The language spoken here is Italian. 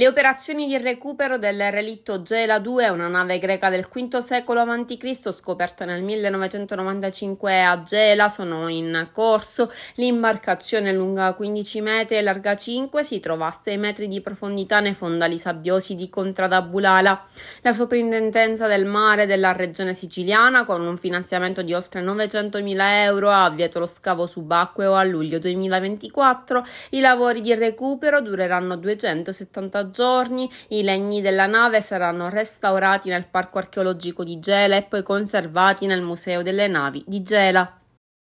Le operazioni di recupero del relitto Gela 2, una nave greca del V secolo a.C. scoperta nel 1995 a Gela, sono in corso. L'imbarcazione lunga 15 metri e larga 5 si trova a 6 metri di profondità nei fondali sabbiosi di Contrada Bulala. La soprintendenza del mare della regione siciliana, con un finanziamento di oltre 900.000 euro, ha avviato lo scavo subacqueo a luglio 2024. I lavori di recupero dureranno 272 giorni i legni della nave saranno restaurati nel Parco archeologico di Gela e poi conservati nel Museo delle navi di Gela.